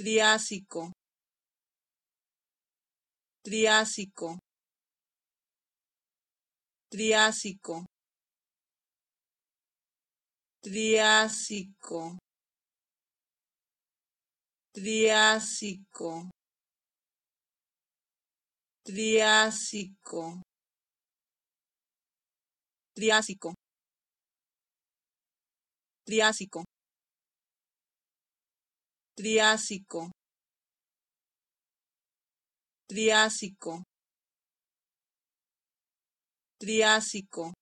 Triásico Triásico Triásico Triásico Triásico Triásico Triásico Triásico triásico triásico triásico